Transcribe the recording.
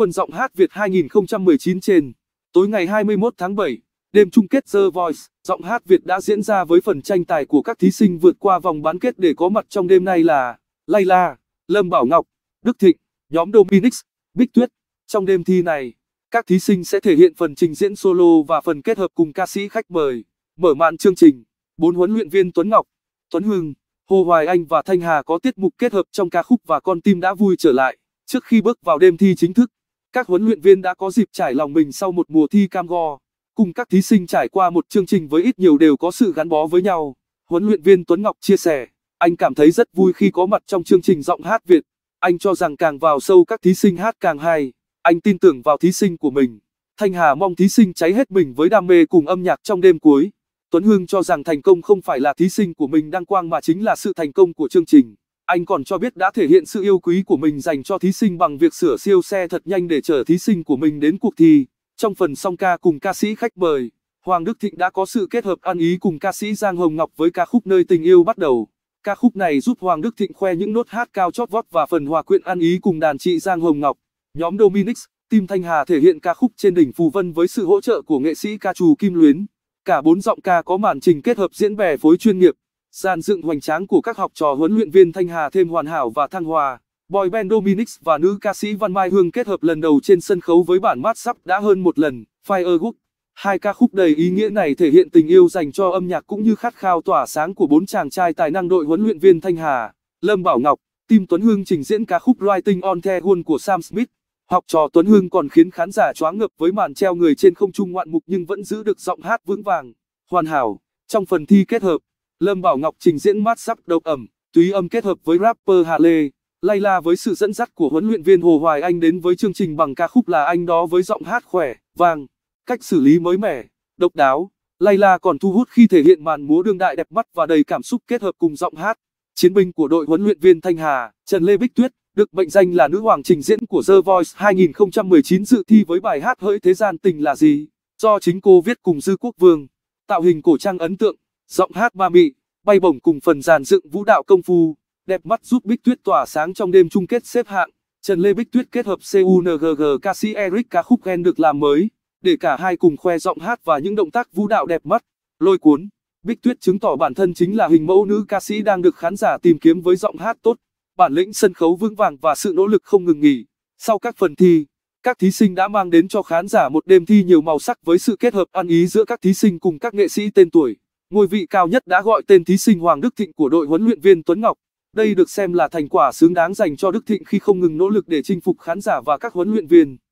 Phần giọng hát Việt 2019 trên. Tối ngày 21 tháng 7, đêm chung kết The Voice, giọng hát Việt đã diễn ra với phần tranh tài của các thí sinh vượt qua vòng bán kết để có mặt trong đêm nay là Layla, Lâm Bảo Ngọc, Đức Thịnh, nhóm Dominix, Bích Tuyết. Trong đêm thi này, các thí sinh sẽ thể hiện phần trình diễn solo và phần kết hợp cùng ca sĩ khách mời. Mở màn chương trình, bốn huấn luyện viên Tuấn Ngọc, Tuấn Hưng, Hồ Hoài Anh và Thanh Hà có tiết mục kết hợp trong ca khúc và con tim đã vui trở lại trước khi bước vào đêm thi chính thức. Các huấn luyện viên đã có dịp trải lòng mình sau một mùa thi cam go, cùng các thí sinh trải qua một chương trình với ít nhiều đều có sự gắn bó với nhau. Huấn luyện viên Tuấn Ngọc chia sẻ, anh cảm thấy rất vui khi có mặt trong chương trình giọng hát Việt. Anh cho rằng càng vào sâu các thí sinh hát càng hay, anh tin tưởng vào thí sinh của mình. Thanh Hà mong thí sinh cháy hết mình với đam mê cùng âm nhạc trong đêm cuối. Tuấn Hương cho rằng thành công không phải là thí sinh của mình đăng quang mà chính là sự thành công của chương trình. Anh còn cho biết đã thể hiện sự yêu quý của mình dành cho thí sinh bằng việc sửa siêu xe thật nhanh để chở thí sinh của mình đến cuộc thi. Trong phần song ca cùng ca sĩ khách mời, Hoàng Đức Thịnh đã có sự kết hợp ăn ý cùng ca sĩ Giang Hồng Ngọc với ca khúc Nơi tình yêu bắt đầu. Ca khúc này giúp Hoàng Đức Thịnh khoe những nốt hát cao chót vót và phần hòa quyện ăn ý cùng đàn chị Giang Hồng Ngọc. Nhóm Dominix, Tim Thanh Hà thể hiện ca khúc trên đỉnh Phù Vân với sự hỗ trợ của nghệ sĩ ca trù Kim Luyến. Cả bốn giọng ca có màn trình kết hợp diễn bè phối chuyên nghiệp. Dàn dựng hoành tráng của các học trò huấn luyện viên Thanh Hà thêm hoàn hảo và thăng hoa. Boy band Dominix và nữ ca sĩ Văn Mai Hương kết hợp lần đầu trên sân khấu với bản mát sắp đã hơn một lần, Firework. Hai ca khúc đầy ý nghĩa này thể hiện tình yêu dành cho âm nhạc cũng như khát khao tỏa sáng của bốn chàng trai tài năng đội huấn luyện viên Thanh Hà, Lâm Bảo Ngọc, Tim Tuấn Hương trình diễn ca khúc Writing on the Wall của Sam Smith. Học trò Tuấn Hương còn khiến khán giả choáng ngợp với màn treo người trên không trung ngoạn mục nhưng vẫn giữ được giọng hát vững vàng, hoàn hảo. Trong phần thi kết hợp, Lâm Bảo Ngọc trình diễn mát sắc độc ẩm, túy âm kết hợp với rapper Hà Lê, Layla với sự dẫn dắt của huấn luyện viên Hồ Hoài Anh đến với chương trình bằng ca khúc là anh đó với giọng hát khỏe, vàng, cách xử lý mới mẻ, độc đáo. Layla còn thu hút khi thể hiện màn múa đương đại đẹp mắt và đầy cảm xúc kết hợp cùng giọng hát. Chiến binh của đội huấn luyện viên Thanh Hà, Trần Lê Bích Tuyết, được mệnh danh là nữ hoàng trình diễn của The Voice 2019 dự thi với bài hát Hỡi Thế Gian Tình Là Gì, do chính cô viết cùng Dư Quốc Vương. Tạo hình cổ trang ấn tượng, giọng hát ma mị, bay bổng cùng phần dàn dựng vũ đạo công phu, đẹp mắt giúp Bích Tuyết tỏa sáng trong đêm chung kết xếp hạng. Trần Lê Bích Tuyết kết hợp CUNGG ca sĩ Eric ca khúc Gen được làm mới, để cả hai cùng khoe giọng hát và những động tác vũ đạo đẹp mắt, lôi cuốn. Bích Tuyết chứng tỏ bản thân chính là hình mẫu nữ ca sĩ đang được khán giả tìm kiếm với giọng hát tốt, bản lĩnh sân khấu vững vàng và sự nỗ lực không ngừng nghỉ. Sau các phần thi, các thí sinh đã mang đến cho khán giả một đêm thi nhiều màu sắc với sự kết hợp ăn ý giữa các thí sinh cùng các nghệ sĩ tên tuổi. Ngôi vị cao nhất đã gọi tên thí sinh Hoàng Đức Thịnh của đội huấn luyện viên Tuấn Ngọc. Đây được xem là thành quả xứng đáng dành cho Đức Thịnh khi không ngừng nỗ lực để chinh phục khán giả và các huấn luyện viên.